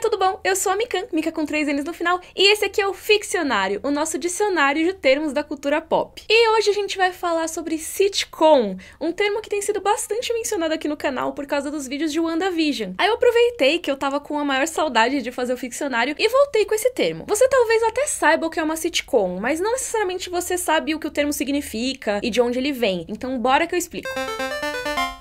tudo bom? Eu sou a Mikan, Mika com três N's no final, e esse aqui é o Ficcionário, o nosso dicionário de termos da cultura pop. E hoje a gente vai falar sobre sitcom, um termo que tem sido bastante mencionado aqui no canal por causa dos vídeos de WandaVision. Aí eu aproveitei que eu tava com a maior saudade de fazer o Ficcionário e voltei com esse termo. Você talvez até saiba o que é uma sitcom, mas não necessariamente você sabe o que o termo significa e de onde ele vem, então bora que eu explico. Música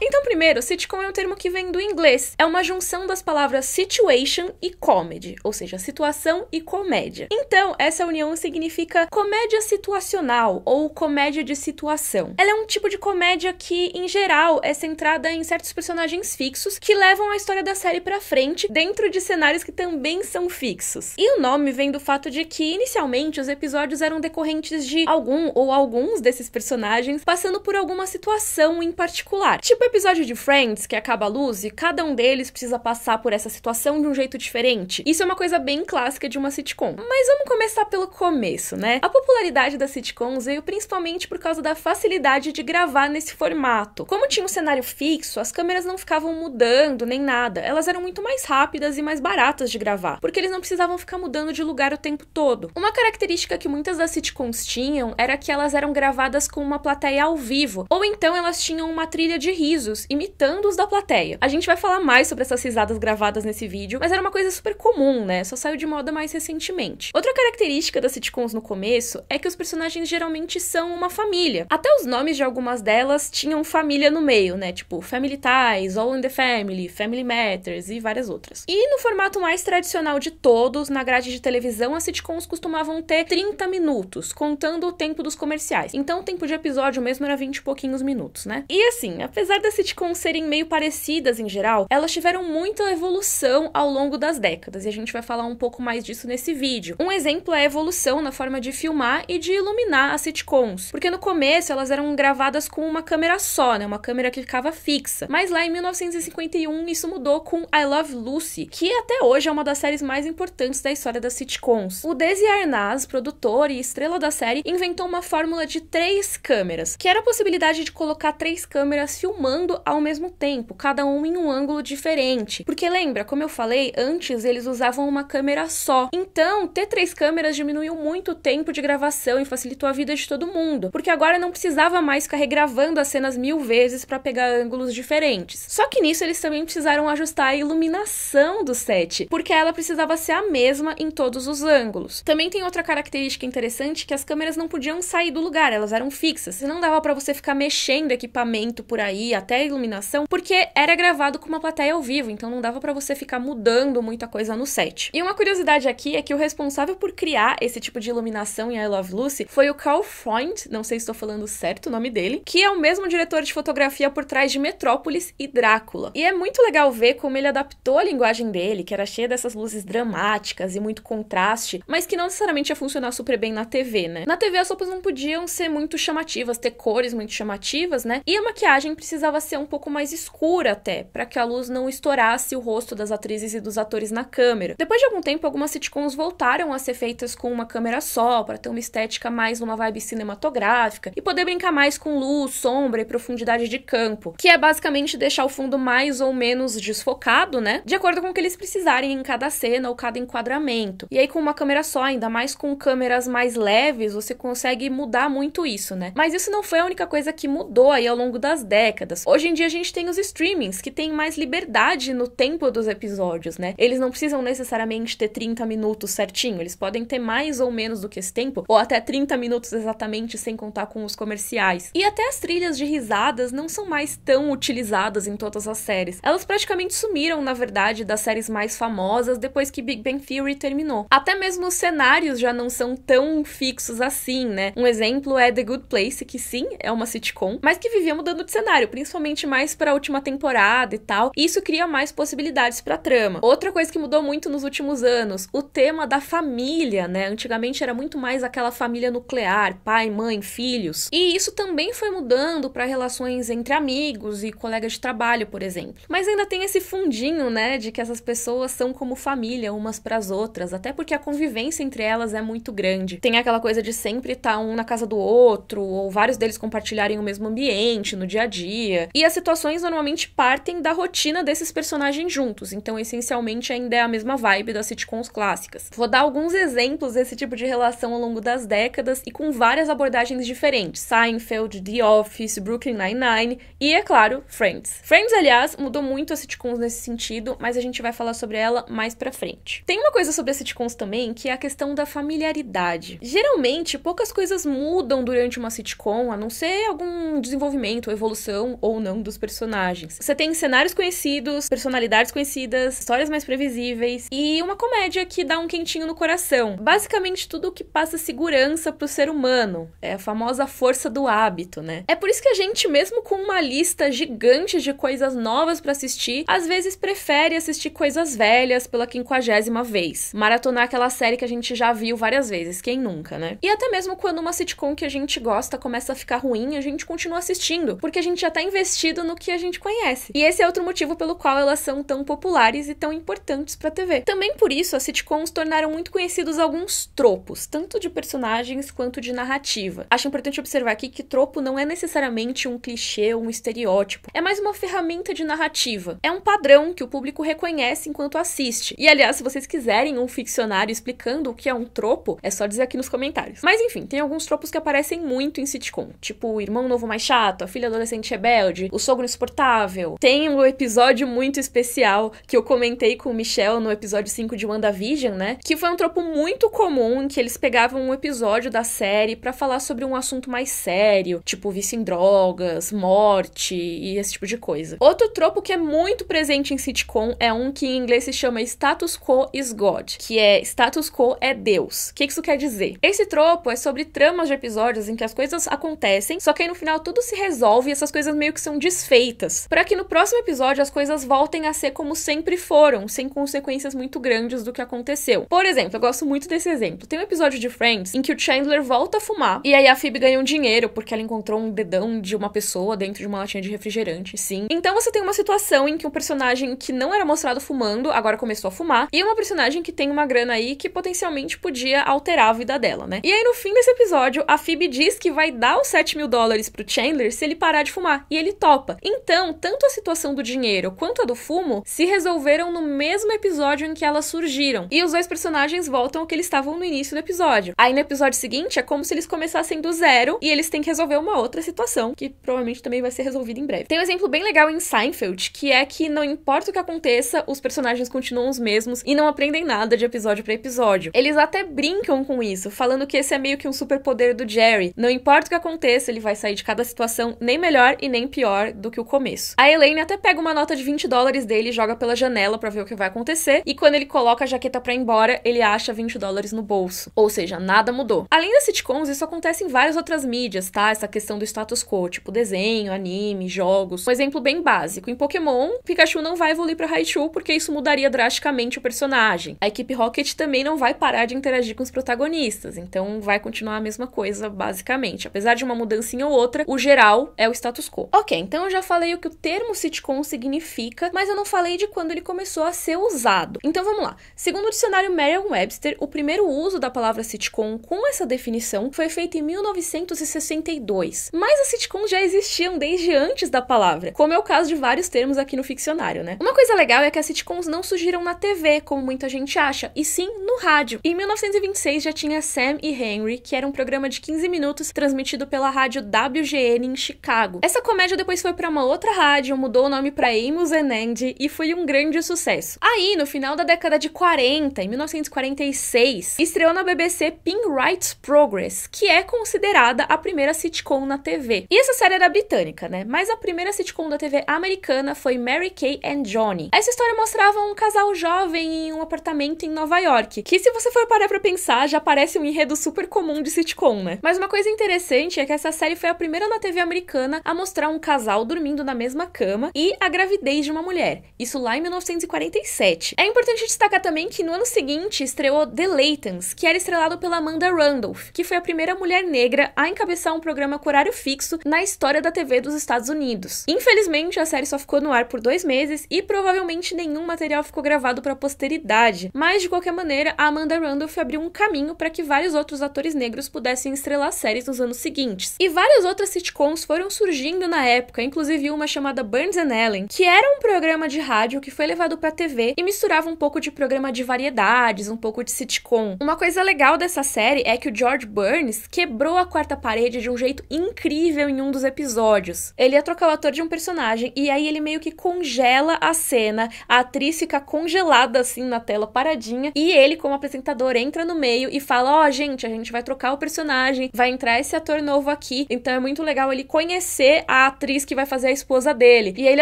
então, primeiro, sitcom é um termo que vem do inglês. É uma junção das palavras situation e comedy, ou seja, situação e comédia. Então, essa união significa comédia situacional ou comédia de situação. Ela é um tipo de comédia que, em geral, é centrada em certos personagens fixos que levam a história da série para frente dentro de cenários que também são fixos. E o nome vem do fato de que, inicialmente, os episódios eram decorrentes de algum ou alguns desses personagens passando por alguma situação em particular. Tipo, episódio de Friends, que acaba a luz, e cada um deles precisa passar por essa situação de um jeito diferente. Isso é uma coisa bem clássica de uma sitcom. Mas vamos começar pelo começo, né? A popularidade das sitcoms veio principalmente por causa da facilidade de gravar nesse formato. Como tinha um cenário fixo, as câmeras não ficavam mudando nem nada. Elas eram muito mais rápidas e mais baratas de gravar, porque eles não precisavam ficar mudando de lugar o tempo todo. Uma característica que muitas das sitcoms tinham era que elas eram gravadas com uma plateia ao vivo, ou então elas tinham uma trilha de riso risos, imitando os da plateia. A gente vai falar mais sobre essas risadas gravadas nesse vídeo, mas era uma coisa super comum, né? Só saiu de moda mais recentemente. Outra característica das sitcoms no começo é que os personagens geralmente são uma família. Até os nomes de algumas delas tinham família no meio, né? Tipo Family Ties, All in the Family, Family Matters e várias outras. E no formato mais tradicional de todos, na grade de televisão, as sitcoms costumavam ter 30 minutos, contando o tempo dos comerciais. Então o tempo de episódio mesmo era 20 e pouquinhos minutos, né? E assim, apesar das sitcoms serem meio parecidas em geral, elas tiveram muita evolução ao longo das décadas, e a gente vai falar um pouco mais disso nesse vídeo. Um exemplo é a evolução na forma de filmar e de iluminar as sitcoms, porque no começo elas eram gravadas com uma câmera só, né, uma câmera que ficava fixa. Mas lá em 1951 isso mudou com I Love Lucy, que até hoje é uma das séries mais importantes da história das sitcoms. O Desi Arnaz, produtor e estrela da série, inventou uma fórmula de três câmeras, que era a possibilidade de colocar três câmeras filmando mundo ao mesmo tempo, cada um em um ângulo diferente. Porque lembra, como eu falei, antes eles usavam uma câmera só. Então, ter três câmeras diminuiu muito o tempo de gravação e facilitou a vida de todo mundo, porque agora não precisava mais ficar regravando as cenas mil vezes para pegar ângulos diferentes. Só que nisso eles também precisaram ajustar a iluminação do set, porque ela precisava ser a mesma em todos os ângulos. Também tem outra característica interessante que as câmeras não podiam sair do lugar, elas eram fixas. Não dava para você ficar mexendo equipamento por aí até iluminação, porque era gravado com uma plateia ao vivo, então não dava para você ficar mudando muita coisa no set. E uma curiosidade aqui é que o responsável por criar esse tipo de iluminação em I Love Lucy foi o Carl Freund, não sei se estou falando certo o nome dele, que é o mesmo diretor de fotografia por trás de Metrópolis e Drácula. E é muito legal ver como ele adaptou a linguagem dele, que era cheia dessas luzes dramáticas e muito contraste, mas que não necessariamente ia funcionar super bem na TV, né? Na TV as roupas não podiam ser muito chamativas, ter cores muito chamativas, né? E a maquiagem precisava ser um pouco mais escura até, para que a luz não estourasse o rosto das atrizes e dos atores na câmera. Depois de algum tempo, algumas sitcoms voltaram a ser feitas com uma câmera só, para ter uma estética mais numa vibe cinematográfica e poder brincar mais com luz, sombra e profundidade de campo, que é basicamente deixar o fundo mais ou menos desfocado, né? De acordo com o que eles precisarem em cada cena ou cada enquadramento. E aí com uma câmera só, ainda mais com câmeras mais leves, você consegue mudar muito isso, né? Mas isso não foi a única coisa que mudou aí ao longo das décadas. Hoje em dia a gente tem os streamings que têm mais liberdade no tempo dos episódios, né? Eles não precisam necessariamente ter 30 minutos certinho, eles podem ter mais ou menos do que esse tempo, ou até 30 minutos exatamente sem contar com os comerciais. E até as trilhas de risadas não são mais tão utilizadas em todas as séries. Elas praticamente sumiram, na verdade, das séries mais famosas depois que Big Bang Theory terminou. Até mesmo os cenários já não são tão fixos assim, né? Um exemplo é The Good Place, que sim, é uma sitcom, mas que vivia mudando de cenário, principalmente principalmente mais para a última temporada e tal. isso cria mais possibilidades para trama. Outra coisa que mudou muito nos últimos anos, o tema da família, né? Antigamente era muito mais aquela família nuclear, pai, mãe, filhos. E isso também foi mudando para relações entre amigos e colegas de trabalho, por exemplo. Mas ainda tem esse fundinho, né, de que essas pessoas são como família umas para as outras, até porque a convivência entre elas é muito grande. Tem aquela coisa de sempre estar tá um na casa do outro, ou vários deles compartilharem o mesmo ambiente no dia a dia. E as situações normalmente partem da rotina desses personagens juntos, então essencialmente ainda é a mesma vibe das sitcoms clássicas. Vou dar alguns exemplos desse tipo de relação ao longo das décadas e com várias abordagens diferentes: Seinfeld, The Office, Brooklyn Nine-Nine e, é claro, Friends. Friends, aliás, mudou muito as sitcoms nesse sentido, mas a gente vai falar sobre ela mais pra frente. Tem uma coisa sobre as sitcoms também que é a questão da familiaridade. Geralmente, poucas coisas mudam durante uma sitcom, a não ser algum desenvolvimento, evolução ou ou não dos personagens. Você tem cenários conhecidos, personalidades conhecidas, histórias mais previsíveis e uma comédia que dá um quentinho no coração. Basicamente tudo o que passa segurança pro ser humano. É a famosa força do hábito, né? É por isso que a gente, mesmo com uma lista gigante de coisas novas para assistir, às vezes prefere assistir coisas velhas pela quinquagésima vez. Maratonar aquela série que a gente já viu várias vezes, quem nunca, né? E até mesmo quando uma sitcom que a gente gosta começa a ficar ruim, a gente continua assistindo, porque a gente já tá investindo investido no que a gente conhece. E esse é outro motivo pelo qual elas são tão populares e tão importantes para a TV. Também por isso, as sitcoms tornaram muito conhecidos alguns tropos, tanto de personagens quanto de narrativa. Acho importante observar aqui que tropo não é necessariamente um clichê ou um estereótipo, é mais uma ferramenta de narrativa. É um padrão que o público reconhece enquanto assiste. E aliás, se vocês quiserem um ficcionário explicando o que é um tropo, é só dizer aqui nos comentários. Mas enfim, tem alguns tropos que aparecem muito em sitcom, tipo o irmão novo mais chato, a filha adolescente rebelde, episódio O Sogro Insuportável. Tem um episódio muito especial que eu comentei com o Michel no episódio 5 de WandaVision, né? Que foi um tropo muito comum em que eles pegavam um episódio da série para falar sobre um assunto mais sério, tipo vício em drogas, morte e esse tipo de coisa. Outro tropo que é muito presente em sitcom é um que em inglês se chama status quo is God, que é status quo é Deus. O que isso quer dizer? Esse tropo é sobre tramas de episódios em que as coisas acontecem, só que aí no final tudo se resolve e essas coisas meio que são são desfeitas, para que no próximo episódio as coisas voltem a ser como sempre foram, sem consequências muito grandes do que aconteceu. Por exemplo, eu gosto muito desse exemplo. Tem um episódio de Friends em que o Chandler volta a fumar e aí a Phoebe ganha um dinheiro porque ela encontrou um dedão de uma pessoa dentro de uma latinha de refrigerante, sim. Então você tem uma situação em que um personagem que não era mostrado fumando agora começou a fumar e uma personagem que tem uma grana aí que potencialmente podia alterar a vida dela, né? E aí no fim desse episódio, a Phoebe diz que vai dar os 7 mil dólares pro Chandler se ele parar de fumar. E ele ele topa. Então, tanto a situação do dinheiro quanto a do fumo se resolveram no mesmo episódio em que elas surgiram. E os dois personagens voltam ao que eles estavam no início do episódio. Aí no episódio seguinte é como se eles começassem do zero e eles têm que resolver uma outra situação, que provavelmente também vai ser resolvida em breve. Tem um exemplo bem legal em Seinfeld, que é que não importa o que aconteça, os personagens continuam os mesmos e não aprendem nada de episódio para episódio. Eles até brincam com isso, falando que esse é meio que um superpoder do Jerry. Não importa o que aconteça, ele vai sair de cada situação nem melhor e nem pior pior do que o começo. A Elaine até pega uma nota de 20 dólares dele e joga pela janela para ver o que vai acontecer, e quando ele coloca a jaqueta para ir embora, ele acha 20 dólares no bolso. Ou seja, nada mudou. Além das sitcoms, isso acontece em várias outras mídias, tá? Essa questão do status quo, tipo desenho, anime, jogos. Um exemplo bem básico, em Pokémon, Pikachu não vai evoluir para Raichu porque isso mudaria drasticamente o personagem. A equipe Rocket também não vai parar de interagir com os protagonistas, então vai continuar a mesma coisa basicamente. Apesar de uma mudancinha ou outra, o geral é o status quo. Ok, Ok, então eu já falei o que o termo sitcom significa, mas eu não falei de quando ele começou a ser usado. Então vamos lá. Segundo o dicionário Merriam-Webster, o primeiro uso da palavra sitcom com essa definição foi feito em 1962. Mas as sitcoms já existiam desde antes da palavra, como é o caso de vários termos aqui no ficcionário, né? Uma coisa legal é que as sitcoms não surgiram na TV, como muita gente acha, e sim no rádio. Em 1926 já tinha Sam e Henry, que era um programa de 15 minutos transmitido pela rádio WGN em Chicago. Essa comédia depois foi para uma outra rádio, mudou o nome para Amos and Andy e foi um grande sucesso. Aí, no final da década de 40, em 1946, estreou na BBC Rights Progress, que é considerada a primeira sitcom na TV. E essa série era britânica, né? Mas a primeira sitcom da TV americana foi Mary Kay and Johnny. Essa história mostrava um casal jovem em um apartamento em Nova York, que se você for parar pra pensar, já parece um enredo super comum de sitcom, né? Mas uma coisa interessante é que essa série foi a primeira na TV americana a mostrar um casal dormindo na mesma cama e a gravidez de uma mulher. Isso lá em 1947. É importante destacar também que no ano seguinte estreou The Latans, que era estrelado pela Amanda Randolph, que foi a primeira mulher negra a encabeçar um programa com horário fixo na história da TV dos Estados Unidos. Infelizmente, a série só ficou no ar por dois meses e provavelmente nenhum material ficou gravado para a posteridade, mas de qualquer maneira, a Amanda Randolph abriu um caminho para que vários outros atores negros pudessem estrelar séries nos anos seguintes. E várias outras sitcoms foram surgindo na época época, inclusive uma chamada Burns and Allen, que era um programa de rádio que foi levado para TV e misturava um pouco de programa de variedades, um pouco de sitcom. Uma coisa legal dessa série é que o George Burns quebrou a quarta parede de um jeito incrível em um dos episódios. Ele ia trocar o ator de um personagem e aí ele meio que congela a cena, a atriz fica congelada assim na tela paradinha e ele como apresentador entra no meio e fala: "Ó, oh, gente, a gente vai trocar o personagem, vai entrar esse ator novo aqui". Então é muito legal ele conhecer a atriz atriz que vai fazer a esposa dele. E ele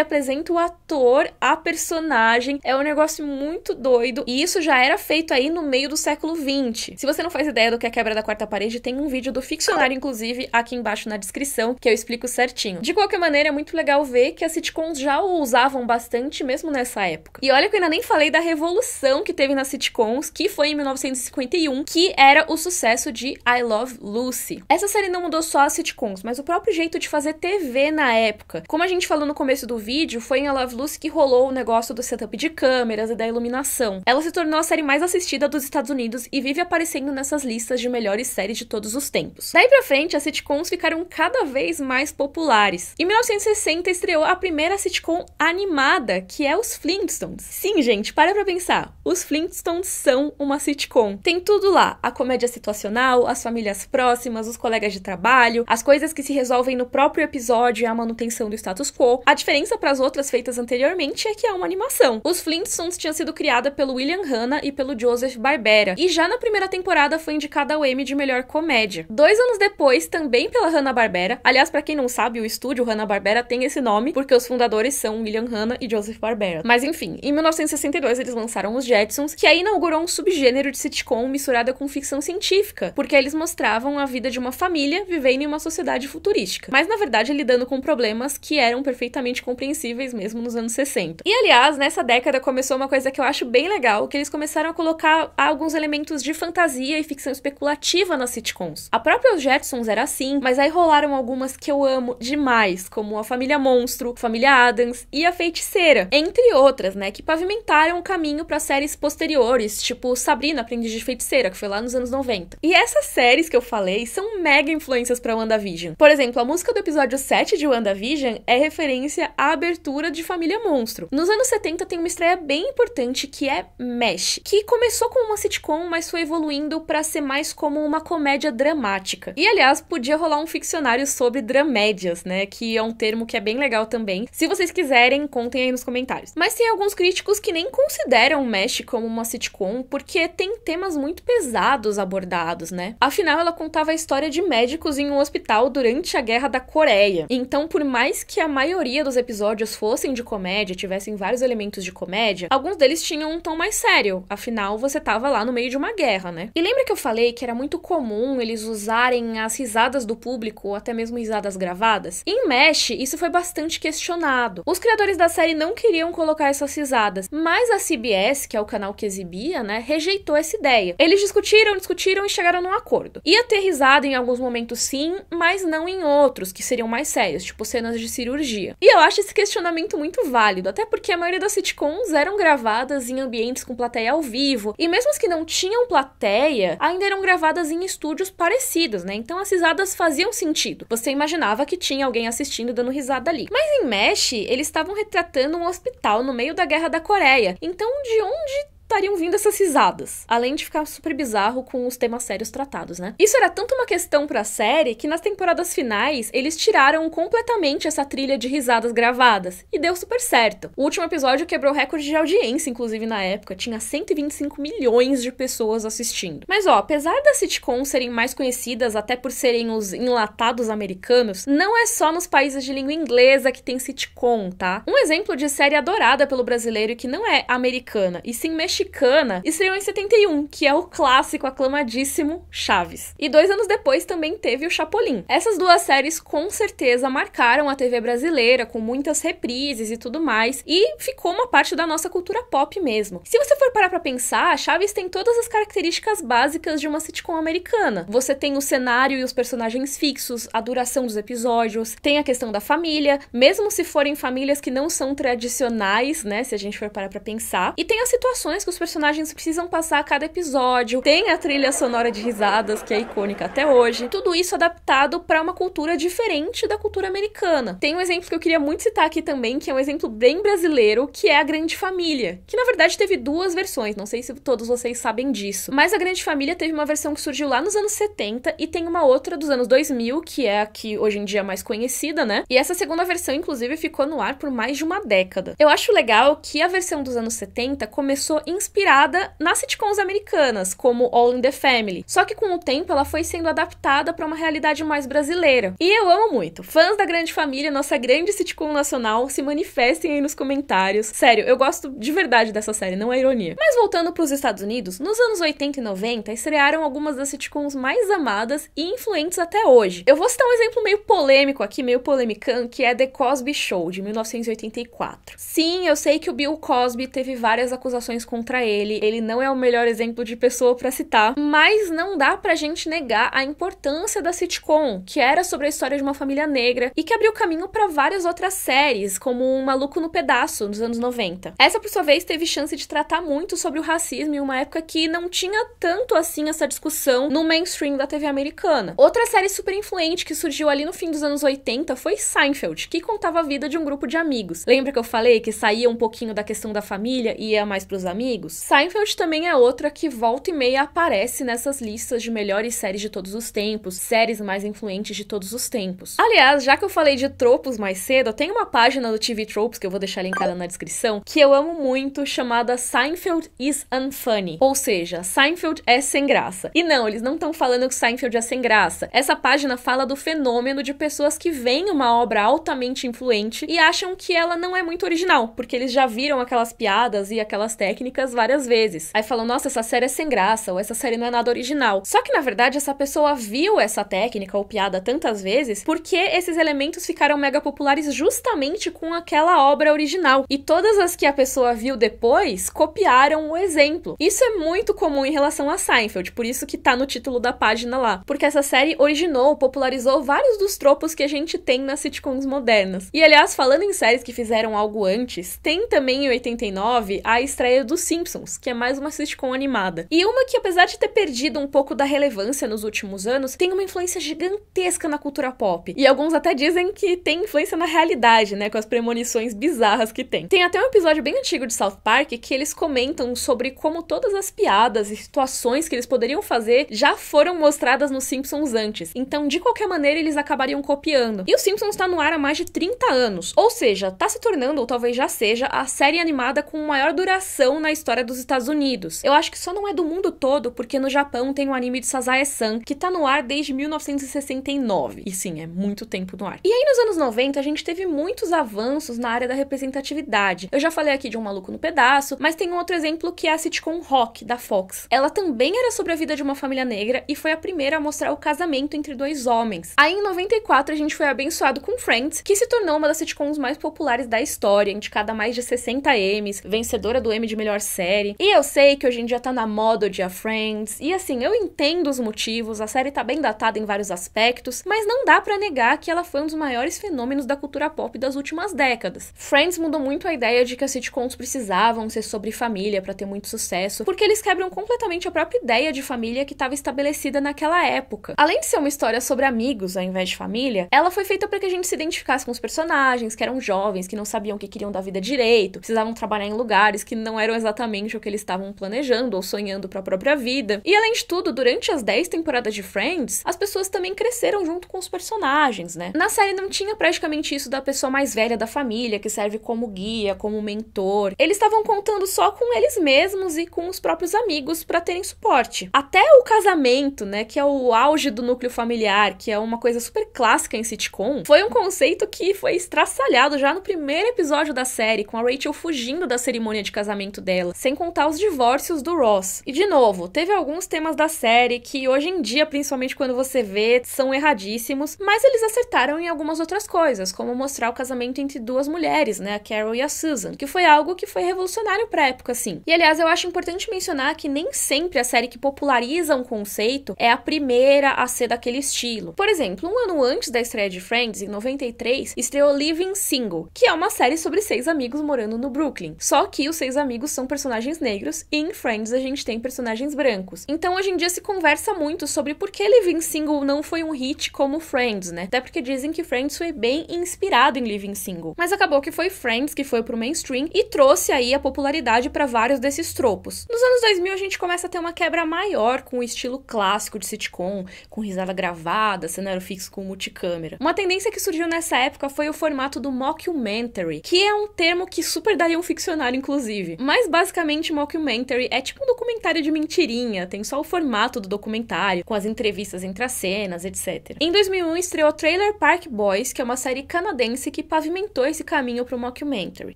apresenta o ator, a personagem. É um negócio muito doido. E isso já era feito aí no meio do século 20. Se você não faz ideia do que é quebra da quarta parede, tem um vídeo do ficcionário, inclusive, aqui embaixo na descrição, que eu explico certinho. De qualquer maneira, é muito legal ver que as sitcoms já o usavam bastante, mesmo nessa época. E olha que eu ainda nem falei da revolução que teve nas sitcoms, que foi em 1951, que era o sucesso de I Love Lucy. Essa série não mudou só as sitcoms, mas o próprio jeito de fazer TV na época. Como a gente falou no começo do vídeo, foi em A Love Lucy que rolou o negócio do setup de câmeras e da iluminação. Ela se tornou a série mais assistida dos Estados Unidos e vive aparecendo nessas listas de melhores séries de todos os tempos. Daí pra frente, as sitcoms ficaram cada vez mais populares. Em 1960 estreou a primeira sitcom animada, que é Os Flintstones. Sim, gente, para pra pensar. Os Flintstones são uma sitcom. Tem tudo lá: a comédia situacional, as famílias próximas, os colegas de trabalho, as coisas que se resolvem no próprio episódio, a manutenção do status quo. A diferença para as outras feitas anteriormente é que é uma animação. Os Flintstones tinha sido criada pelo William Hanna e pelo Joseph Barbera, e já na primeira temporada foi indicada ao Emmy de melhor comédia. Dois anos depois, também pela Hanna-Barbera, aliás, para quem não sabe, o estúdio Hanna-Barbera tem esse nome porque os fundadores são William Hanna e Joseph Barbera. Mas enfim, em 1962 eles lançaram os Jetsons, que aí inaugurou um subgênero de sitcom misturada com ficção científica, porque eles mostravam a vida de uma família vivendo em uma sociedade futurística. Mas na verdade, lidando com problemas que eram perfeitamente compreensíveis mesmo nos anos 60. E aliás, nessa década começou uma coisa que eu acho bem legal, que eles começaram a colocar alguns elementos de fantasia e ficção especulativa nas sitcoms. A própria Os Jetsons era assim, mas aí rolaram algumas que eu amo demais, como A Família Monstro, Família Adams e A Feiticeira, entre outras, né, que pavimentaram o caminho para séries posteriores, tipo Sabrina Aprendiz de Feiticeira, que foi lá nos anos 90. E essas séries que eu falei são mega influências para WandaVision. Por exemplo, a música do episódio 7 de WandaVision WandaVision é referência à abertura de Família Monstro. Nos anos 70 tem uma estreia bem importante que é Mesh, que começou como uma sitcom, mas foi evoluindo para ser mais como uma comédia dramática. E aliás, podia rolar um ficcionário sobre dramédias, né? Que é um termo que é bem legal também. Se vocês quiserem, contem aí nos comentários. Mas tem alguns críticos que nem consideram Mesh como uma sitcom porque tem temas muito pesados abordados, né? Afinal, ela contava a história de médicos em um hospital durante a Guerra da Coreia. Então, por mais que a maioria dos episódios fossem de comédia, tivessem vários elementos de comédia, alguns deles tinham um tom mais sério, afinal você tava lá no meio de uma guerra, né? E lembra que eu falei que era muito comum eles usarem as risadas do público, ou até mesmo risadas gravadas? Em Mesh, isso foi bastante questionado. Os criadores da série não queriam colocar essas risadas, mas a CBS, que é o canal que exibia, né, rejeitou essa ideia. Eles discutiram, discutiram e chegaram num acordo. Ia ter risada em alguns momentos sim, mas não em outros, que seriam mais sérios, tipo tipo cenas de cirurgia. E eu acho esse questionamento muito válido, até porque a maioria das sitcoms eram gravadas em ambientes com plateia ao vivo, e mesmo as que não tinham plateia, ainda eram gravadas em estúdios parecidos, né? Então as risadas faziam sentido. Você imaginava que tinha alguém assistindo dando risada ali. Mas em Mesh, eles estavam retratando um hospital no meio da Guerra da Coreia. Então de onde estariam vindo essas risadas, além de ficar super bizarro com os temas sérios tratados, né? Isso era tanto uma questão para a série que nas temporadas finais eles tiraram completamente essa trilha de risadas gravadas e deu super certo. O último episódio quebrou recorde de audiência, inclusive na época, tinha 125 milhões de pessoas assistindo. Mas ó, apesar das sitcoms serem mais conhecidas até por serem os enlatados americanos, não é só nos países de língua inglesa que tem sitcom, tá? Um exemplo de série adorada pelo brasileiro que não é americana e sim mexicana mexicana, estreou em 71, que é o clássico aclamadíssimo Chaves. E dois anos depois também teve o Chapolin. Essas duas séries com certeza marcaram a TV brasileira, com muitas reprises e tudo mais, e ficou uma parte da nossa cultura pop mesmo. Se você for parar pra pensar, Chaves tem todas as características básicas de uma sitcom americana. Você tem o cenário e os personagens fixos, a duração dos episódios, tem a questão da família, mesmo se forem famílias que não são tradicionais, né, se a gente for parar pra pensar, e tem as situações que os personagens precisam passar a cada episódio. Tem a trilha sonora de risadas, que é icônica até hoje. Tudo isso adaptado para uma cultura diferente da cultura americana. Tem um exemplo que eu queria muito citar aqui também, que é um exemplo bem brasileiro, que é a Grande Família, que na verdade teve duas versões, não sei se todos vocês sabem disso. Mas a Grande Família teve uma versão que surgiu lá nos anos 70 e tem uma outra dos anos 2000, que é a que hoje em dia é mais conhecida, né? E essa segunda versão, inclusive, ficou no ar por mais de uma década. Eu acho legal que a versão dos anos 70 começou em inspirada nas sitcoms americanas, como All in the Family. Só que com o tempo ela foi sendo adaptada para uma realidade mais brasileira. E eu amo muito. Fãs da Grande Família, nossa grande sitcom nacional, se manifestem aí nos comentários. Sério, eu gosto de verdade dessa série, não é ironia. Mas voltando para os Estados Unidos, nos anos 80 e 90 estrearam algumas das sitcoms mais amadas e influentes até hoje. Eu vou citar um exemplo meio polêmico aqui, meio polemicão, que é The Cosby Show, de 1984. Sim, eu sei que o Bill Cosby teve várias acusações contra contra ele, ele não é o melhor exemplo de pessoa para citar, mas não dá pra gente negar a importância da sitcom, que era sobre a história de uma família negra e que abriu caminho para várias outras séries, como O um Maluco no Pedaço, dos anos 90. Essa, por sua vez, teve chance de tratar muito sobre o racismo em uma época que não tinha tanto assim essa discussão no mainstream da TV americana. Outra série super influente que surgiu ali no fim dos anos 80 foi Seinfeld, que contava a vida de um grupo de amigos. Lembra que eu falei que saía um pouquinho da questão da família e ia mais pros amigos? amigos. Seinfeld também é outra que volta e meia aparece nessas listas de melhores séries de todos os tempos, séries mais influentes de todos os tempos. Aliás, já que eu falei de tropos mais cedo, tem uma página do TV Tropes que eu vou deixar linkada na descrição, que eu amo muito, chamada Seinfeld is unfunny, ou seja, Seinfeld é sem graça. E não, eles não estão falando que Seinfeld é sem graça. Essa página fala do fenômeno de pessoas que veem uma obra altamente influente e acham que ela não é muito original, porque eles já viram aquelas piadas e aquelas técnicas críticas várias vezes. Aí falam, nossa, essa série é sem graça, ou essa série não é nada original. Só que, na verdade, essa pessoa viu essa técnica ou piada tantas vezes porque esses elementos ficaram mega populares justamente com aquela obra original. E todas as que a pessoa viu depois copiaram o exemplo. Isso é muito comum em relação a Seinfeld, por isso que tá no título da página lá. Porque essa série originou, popularizou vários dos tropos que a gente tem nas sitcoms modernas. E aliás, falando em séries que fizeram algo antes, tem também em 89 a estreia dos Simpsons, que é mais uma sitcom animada. E uma que, apesar de ter perdido um pouco da relevância nos últimos anos, tem uma influência gigantesca na cultura pop. E alguns até dizem que tem influência na realidade, né? Com as premonições bizarras que tem. Tem até um episódio bem antigo de South Park que eles comentam sobre como todas as piadas e situações que eles poderiam fazer já foram mostradas nos Simpsons antes. Então, de qualquer maneira, eles acabariam copiando. E os Simpsons está no ar há mais de 30 anos. Ou seja, tá se tornando, ou talvez já seja, a série animada com maior duração na história dos Estados Unidos. Eu acho que só não é do mundo todo porque no Japão tem o um anime de Sazae-san, que tá no ar desde 1969. E sim, é muito tempo no ar. E aí nos anos 90 a gente teve muitos avanços na área da representatividade. Eu já falei aqui de Um Maluco no Pedaço, mas tem um outro exemplo que é a sitcom Rock, da Fox. Ela também era sobre a vida de uma família negra e foi a primeira a mostrar o casamento entre dois homens. Aí em 94 a gente foi abençoado com Friends, que se tornou uma das sitcoms mais populares da história, indicada a mais de 60 M's, vencedora do M de melhor série. E eu sei que hoje em dia tá na moda a Friends, e assim, eu entendo os motivos, a série tá bem datada em vários aspectos, mas não dá para negar que ela foi um dos maiores fenômenos da cultura pop das últimas décadas. Friends mudou muito a ideia de que as sitcoms precisavam ser sobre família para ter muito sucesso, porque eles quebram completamente a própria ideia de família que estava estabelecida naquela época. Além de ser uma história sobre amigos ao invés de família, ela foi feita para que a gente se identificasse com os personagens, que eram jovens, que não sabiam o que queriam da vida direito, precisavam trabalhar em lugares que não eram exatamente exatamente o que eles estavam planejando ou sonhando para a própria vida. E além de tudo, durante as 10 temporadas de Friends, as pessoas também cresceram junto com os personagens, né? Na série não tinha praticamente isso da pessoa mais velha da família, que serve como guia, como mentor. Eles estavam contando só com eles mesmos e com os próprios amigos para terem suporte. Até o casamento, né, que é o auge do núcleo familiar, que é uma coisa super clássica em sitcom, foi um conceito que foi estraçalhado já no primeiro episódio da série, com a Rachel fugindo da cerimônia de casamento dela dela, sem contar os divórcios do Ross. E de novo, teve alguns temas da série que hoje em dia, principalmente quando você vê, são erradíssimos, mas eles acertaram em algumas outras coisas, como mostrar o casamento entre duas mulheres, né, a Carol e a Susan, que foi algo que foi revolucionário pra época, assim. E aliás, eu acho importante mencionar que nem sempre a série que populariza um conceito é a primeira a ser daquele estilo. Por exemplo, um ano antes da estreia de Friends, em 93, estreou Living Single, que é uma série sobre seis amigos morando no Brooklyn. Só que os seis amigos são personagens negros e em Friends a gente tem personagens brancos. Então hoje em dia se conversa muito sobre por que Living Single não foi um hit como Friends, né? Até porque dizem que Friends foi bem inspirado em Living Single. Mas acabou que foi Friends que foi pro mainstream e trouxe aí a popularidade para vários desses tropos. Nos anos 2000 a gente começa a ter uma quebra maior com o estilo clássico de sitcom, com risada gravada, cenário fixo com multicâmera. Uma tendência que surgiu nessa época foi o formato do mockumentary, que é um termo que super daria um ficcionário inclusive. Mas basicamente mockumentary é tipo um documentário de mentirinha, tem só o formato do documentário, com as entrevistas entre as cenas, etc. Em 2001 estreou Trailer Park Boys, que é uma série canadense que pavimentou esse caminho para o mockumentary.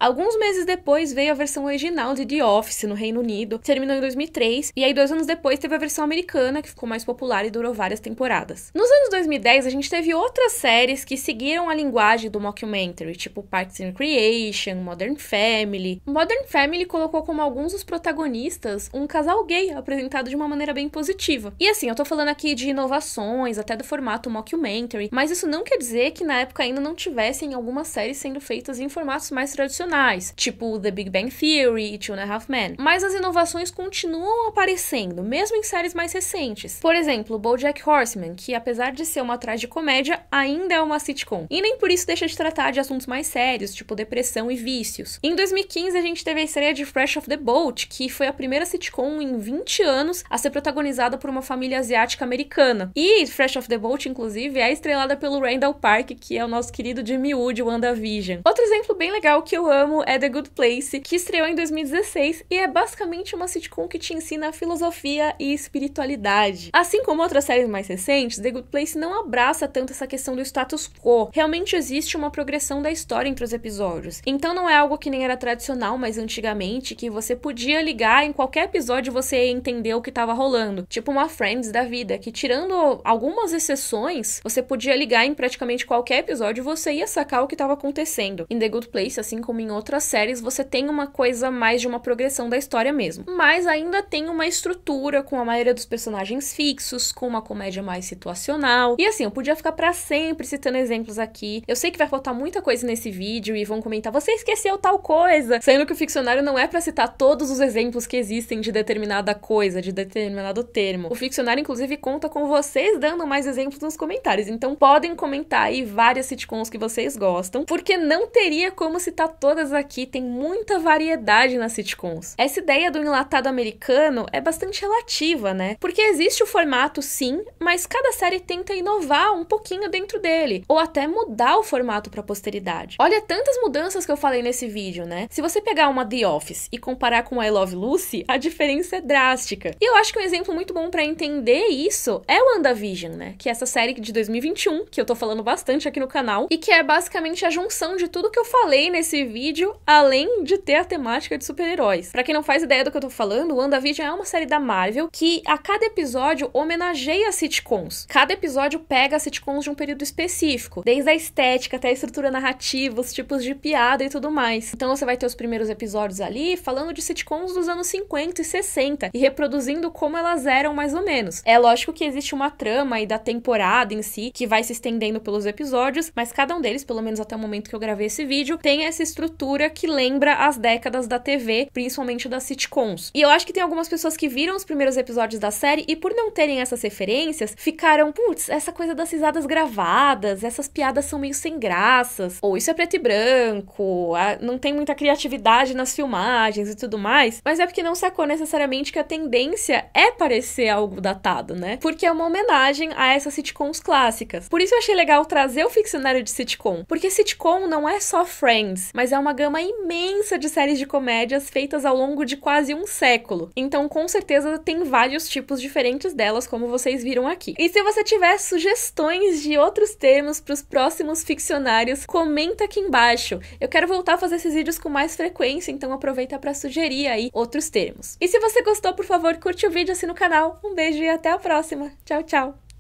Alguns meses depois veio a versão original de The Office no Reino Unido, terminou em 2003, e aí dois anos depois teve a versão americana, que ficou mais popular e durou várias temporadas. Nos anos 2010 a gente teve outras séries que seguiram a linguagem do mockumentary, tipo Parks and Recreation, Modern Family. Modern Family colocou como alguns dos protagonistas um casal gay apresentado de uma maneira bem positiva. E assim, eu tô falando aqui de inovações, até do formato mockumentary, mas isso não quer dizer que na época ainda não tivessem algumas séries sendo feitas em formatos mais tradicionais, tipo The Big Bang Theory e Two and a Half Men. Mas as inovações continuam aparecendo, mesmo em séries mais recentes. Por exemplo, BoJack Horseman, que apesar de ser uma tragicomédia, ainda é uma sitcom. E nem por isso deixa de tratar de assuntos mais sérios, tipo depressão e vícios. Em 2015, a gente teve a estreia de Fresh of the Boat, que foi a primeira sitcom em 20 anos a ser protagonizada por uma família asiática americana. E Fresh of the Boat, inclusive, é estrelada pelo Randall Park, que é o nosso querido Jimmy Woo o WandaVision. Outro exemplo bem legal que eu amo é The Good Place, que estreou em 2016 e é basicamente uma sitcom que te ensina filosofia e espiritualidade. Assim como outras séries mais recentes, The Good Place não abraça tanto essa questão do status quo. Realmente existe uma progressão da história entre os episódios. Então não é algo que nem era tradicional, mas antigamente, que você podia ligar em qualquer episódio você entender o que estava rolando. Tipo uma Friends da vida, que tirando algumas exceções, você podia ligar em praticamente qualquer episódio você ia sacar o que estava acontecendo. Em The Good Place, assim como em outras séries, você tem uma coisa mais de uma progressão da história mesmo. Mas ainda tem uma estrutura com a maioria dos personagens fixos, com uma comédia mais situacional. E assim, eu podia ficar para sempre citando exemplos aqui. Eu sei que vai faltar muita coisa nesse vídeo e vão comentar: você esqueceu tal coisa, sendo que o ficcionário não é para citar todos os exemplos que existem de determinada coisa, de determinado termo. O ficcionário, inclusive, conta com vocês dando mais exemplos nos comentários. Então podem comentar aí várias sitcoms que vocês gostam, porque não teria como citar todas aqui, tem muita variedade nas sitcoms. Essa ideia do enlatado americano é bastante relativa, né? Porque existe o formato, sim, mas cada série tenta inovar um pouquinho dentro dele, ou até mudar o formato para a posteridade. Olha tantas mudanças que eu falei nesse vídeo, né? Se você pegar uma The Office e comparar com I Love Lucy, a diferença é drástica. E eu acho que um exemplo muito bom para entender isso é o WandaVision, né? Que é essa série de 2021, que eu tô falando bastante aqui no canal, e que é basicamente a junção de tudo que eu falei nesse vídeo, além de ter a temática de super-heróis. Para quem não faz ideia do que eu tô falando, WandaVision é uma série da Marvel que a cada episódio homenageia sitcoms. Cada episódio pega sitcoms de um período específico, desde a estética até a estrutura narrativa, os tipos de piada e tudo mais. Então você vai ter os primeiros episódios ali falando falando de sitcoms dos anos 50 e 60 e reproduzindo como elas eram mais ou menos. É lógico que existe uma trama aí da temporada em si que vai se estendendo pelos episódios, mas cada um deles, pelo menos até o momento que eu gravei esse vídeo, tem essa estrutura que lembra as décadas da TV, principalmente das sitcoms. E eu acho que tem algumas pessoas que viram os primeiros episódios da série e por não terem essas referências, ficaram, putz, essa coisa das risadas gravadas, essas piadas são meio sem graças, ou isso é preto e branco, não tem muita criatividade nas filmagens, e tudo mais, mas é porque não sacou necessariamente que a tendência é parecer algo datado, né? Porque é uma homenagem a essas sitcoms clássicas. Por isso eu achei legal trazer o ficcionário de sitcom, porque sitcom não é só Friends, mas é uma gama imensa de séries de comédias feitas ao longo de quase um século. Então, com certeza, tem vários tipos diferentes delas, como vocês viram aqui. E se você tiver sugestões de outros termos para os próximos ficcionários, comenta aqui embaixo. Eu quero voltar a fazer esses vídeos com mais frequência, então aproveita para sugerir aí outros termos. E se você gostou, por favor, curte o vídeo, assim no canal. Um beijo e até a próxima. Tchau, tchau!